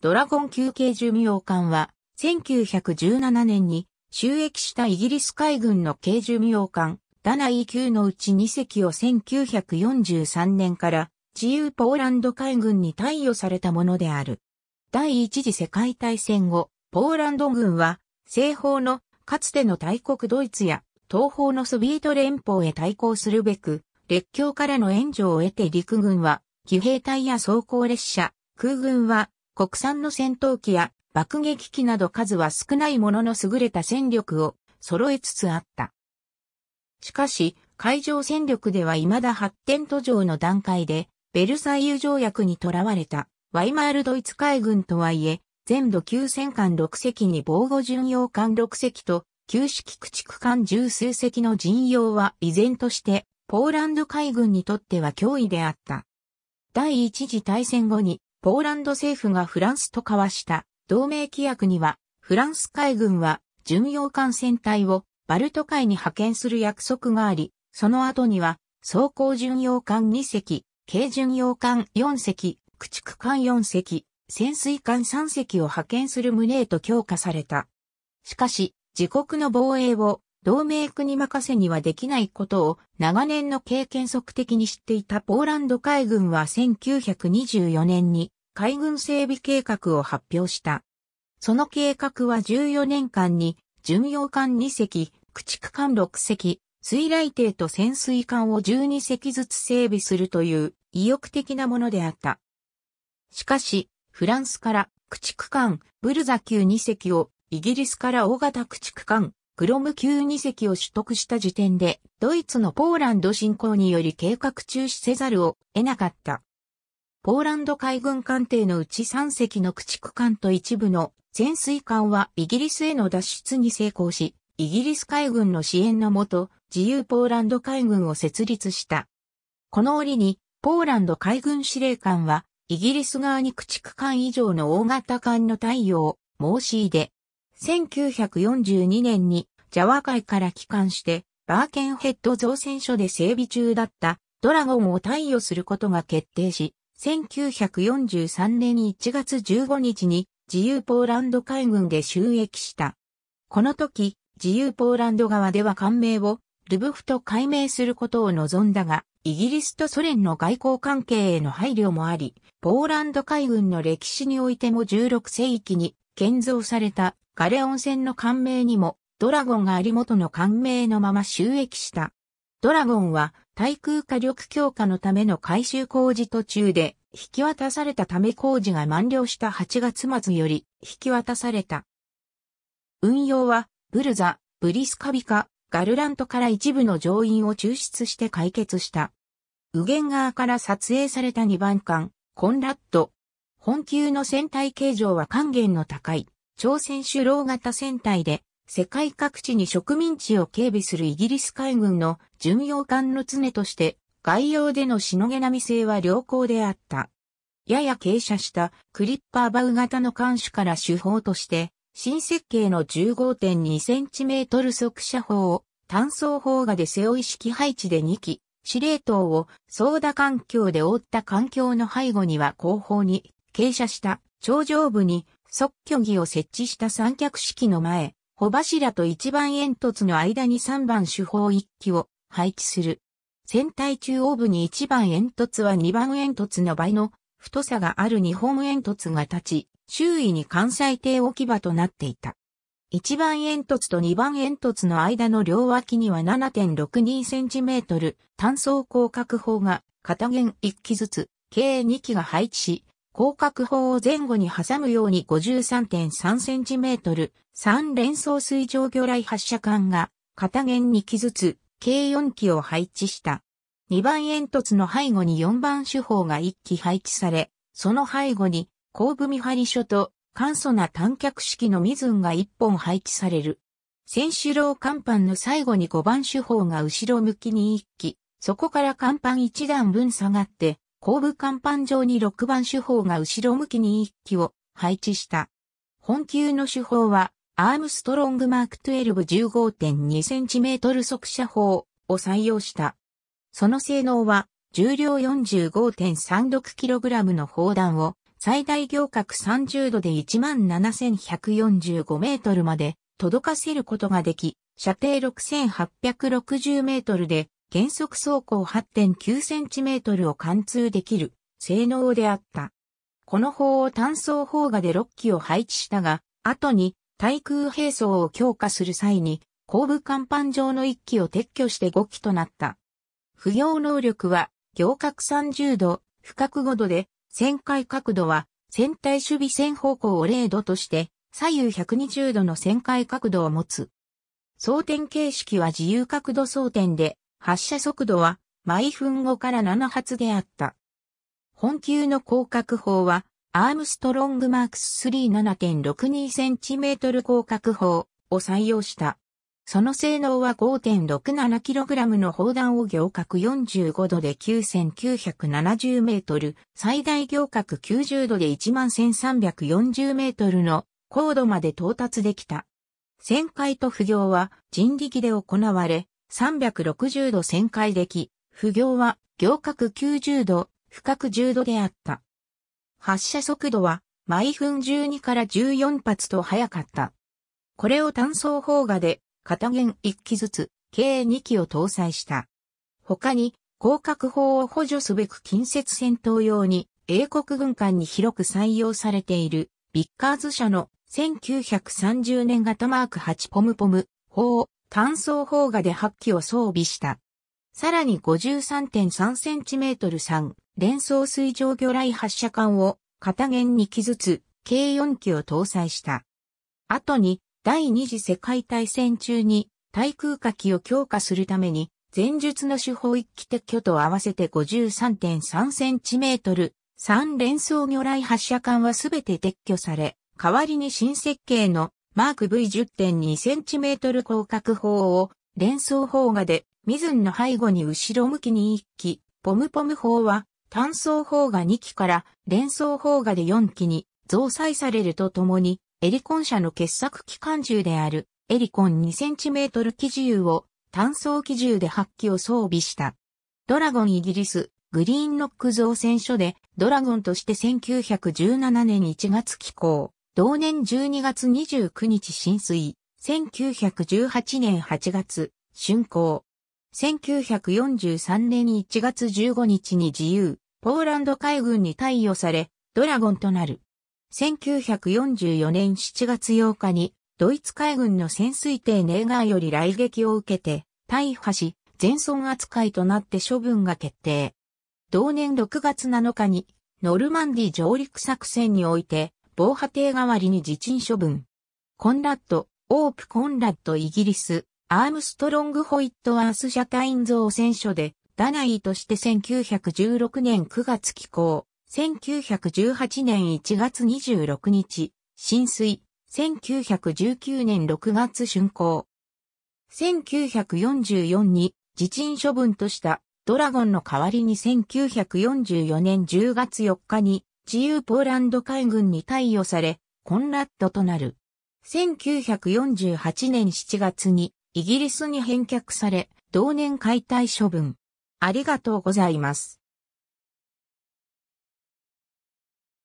ドラゴン級系巡洋艦は、1917年に収益したイギリス海軍の軽巡洋艦、ダナイ級のうち2隻を1943年から自由ポーランド海軍に貸与されたものである。第一次世界大戦後、ポーランド軍は西方のかつての大国ドイツや東方のソビート連邦へ対抗するべく、列強からの援助を得て陸軍は、騎兵隊や装甲列車、空軍は国産の戦闘機や爆撃機など数は少ないものの優れた戦力を揃えつつあった。しかし、海上戦力では未だ発展途上の段階で、ベルサイユ条約にとらわれた、ワイマールドイツ海軍とはいえ、全土9戦艦6隻に防護巡洋艦6隻と、旧式駆逐艦十数隻の陣容は依然として、ポーランド海軍にとっては脅威であった。第一次大戦後にポーランド政府がフランスと交わした同盟規約には、フランス海軍は巡洋艦船隊をバルト海に派遣する約束があり、その後には、装甲巡洋艦2隻、軽巡洋艦4隻、駆逐艦4隻、潜水艦3隻を派遣する旨へと強化された。しかし、自国の防衛を同盟国任せにはできないことを長年の経験則的に知っていたポーランド海軍は1924年に海軍整備計画を発表した。その計画は14年間に、巡洋艦2隻、駆逐艦6隻、水雷艇と潜水艦を12隻ずつ整備するという意欲的なものであった。しかし、フランスから駆逐艦ブルザ級2隻を、イギリスから大型駆逐艦クロム級2隻を取得した時点で、ドイツのポーランド侵攻により計画中止せざるを得なかった。ポーランド海軍艦艇のうち3隻の駆逐艦と一部の潜水艦はイギリスへの脱出に成功し、イギリス海軍の支援のもと、自由ポーランド海軍を設立した。この折に、ポーランド海軍司令官は、イギリス側に駆逐艦以上の大型艦の対応を申し入れ、1942年にジャワ海から帰還して、バーケンヘッド造船所で整備中だったドラゴンを貸与することが決定し、1943年1月15日に自由ポーランド海軍で収益した。この時、自由ポーランド側では官名をルブフと改名することを望んだが、イギリスとソ連の外交関係への配慮もあり、ポーランド海軍の歴史においても16世紀に建造されたガレオン船の官名にもドラゴンがあり元の官名のまま収益した。ドラゴンは対空火力強化のための改修工事途中で引き渡されたため工事が満了した8月末より引き渡された。運用はブルザ、ブリスカビカ、ガルラントから一部の乗員を抽出して解決した。右舷側から撮影された2番艦、コンラッド。本級の船体形状は還元の高い、朝鮮主浪型船体で、世界各地に植民地を警備するイギリス海軍の巡洋艦の常として、外洋でのしのげみ性は良好であった。やや傾斜したクリッパーバウ型の艦首から手法として、新設計の 15.2cm 速射砲を単装砲がで背負い式配置で2機、司令塔を操舵環境で覆った環境の背後には後方に傾斜した頂上部に即距儀を設置した三脚式の前、穂柱と1番煙突の間に3番主砲1機を配置する。船体中央部に1番煙突は2番煙突の倍の太さがある2本煙突が立ち、周囲に関西艇置き場となっていた。1番煙突と2番煙突の間の両脇には 7.62cm 単装広角砲が片弦1機ずつ計2機が配置し、広角砲を前後に挟むように 53.3cm、3連装水上魚雷発射管が、片弦に機ずつ、計4機を配置した。2番煙突の背後に4番手法が1機配置され、その背後に、後部見張り所と、簡素な短脚式のミズンが1本配置される。選手楼甲板の最後に5番手法が後ろ向きに1機、そこから甲板1段分下がって、後部甲板上に6番手法が後ろ向きに1機を配置した。本級の手法は、アームストロングマーク12 15.2cm 速射砲を採用した。その性能は、重量 45.36kg の砲弾を最大行角30度で 17,145m まで届かせることができ、射程 6,860m で原則走行 8.9cm を貫通できる性能であった。この砲を単装砲画で6機を配置したが、後に対空兵装を強化する際に、後部甲板上の1機を撤去して5機となった。不要能力は、行角30度、深角5度で、旋回角度は、船体守備線方向を0度として、左右120度の旋回角度を持つ。装填形式は自由角度装填で、発射速度は毎分5から7発であった。本級の広角砲は、アームストロングマークス 37.62cm 広角砲を採用した。その性能は 5.67kg の砲弾を行角45度で 9970m、最大行角90度で 11340m の高度まで到達できた。旋回と不行は人力で行われ、360度旋回でき、不行は行角90度、深角10度であった。発射速度は毎分12から14発と速かった。これを単装砲画で片弦1機ずつ、計2機を搭載した。他に、広角砲を補助すべく近接戦闘用に、英国軍艦に広く採用されている、ビッカーズ社の1930年型マーク8ポムポム砲単装砲画で発機を装備した。さらに 53.3cm 3連装水上魚雷発射管を片弦に機ずつ計4機を搭載した。後に第二次世界大戦中に対空火器を強化するために前述の手法1機撤去と合わせて 53.3cm 3連装魚雷発射管はすべて撤去され、代わりに新設計のマーク V10.2cm 広角砲を連装砲画で、ミズンの背後に後ろ向きに1機、ポムポム砲は単装砲画2機から連装砲画で4機に増載されるとともに、エリコン社の傑作機関銃であるエリコン 2cm 機銃を単装機銃で8機を装備した。ドラゴンイギリス、グリーンノック造船所でドラゴンとして1917年1月寄港。同年12月29日浸水、1918年8月、竣工。1943年1月15日に自由、ポーランド海軍に貸与され、ドラゴンとなる。1944年7月8日に、ドイツ海軍の潜水艇ネーガーより来撃を受けて、大破し、全損扱いとなって処分が決定。同年6月7日に、ノルマンディ上陸作戦において、防波堤代わりに自陳処分。コンラッド、オープコンラッドイギリス、アームストロングホイットワース社会造船所で、ダナイとして1916年9月寄港、1918年1月26日、浸水、1919年6月竣工。1944に自陳処分としたドラゴンの代わりに1944年10月4日に自由ポーランド海軍に貸与され、コンラッドとなる。1948年7月にイギリスに返却され、同年解体処分。ありがとうございます。